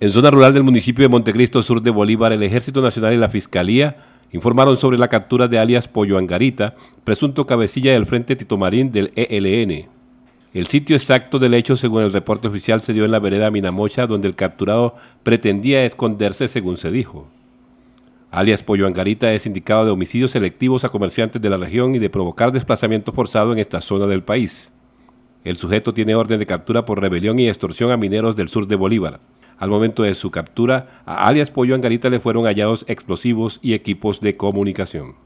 En zona rural del municipio de Montecristo, sur de Bolívar, el Ejército Nacional y la Fiscalía informaron sobre la captura de alias Pollo Angarita, presunto cabecilla del Frente Titomarín del ELN. El sitio exacto del hecho, según el reporte oficial, se dio en la vereda Minamocha, donde el capturado pretendía esconderse, según se dijo. Alias Pollo Angarita es indicado de homicidios selectivos a comerciantes de la región y de provocar desplazamiento forzado en esta zona del país. El sujeto tiene orden de captura por rebelión y extorsión a mineros del sur de Bolívar. Al momento de su captura, a alias Pollo Angarita le fueron hallados explosivos y equipos de comunicación.